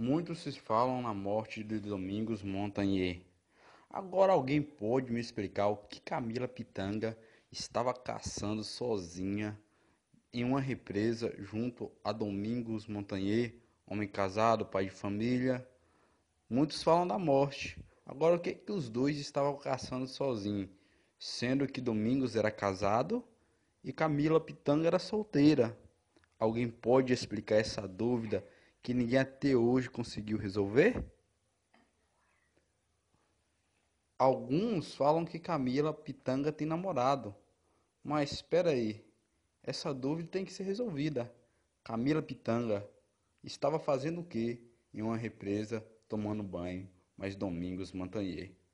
Muitos se falam na morte de Domingos Montagnier. Agora alguém pode me explicar o que Camila Pitanga estava caçando sozinha em uma represa junto a Domingos Montagnier, homem casado, pai de família. Muitos falam da morte. Agora o que, é que os dois estavam caçando sozinhos, sendo que Domingos era casado e Camila Pitanga era solteira? Alguém pode explicar essa dúvida? que ninguém até hoje conseguiu resolver? Alguns falam que Camila Pitanga tem namorado. Mas espera aí, essa dúvida tem que ser resolvida. Camila Pitanga estava fazendo o que em uma represa tomando banho, mas Domingos Montanier.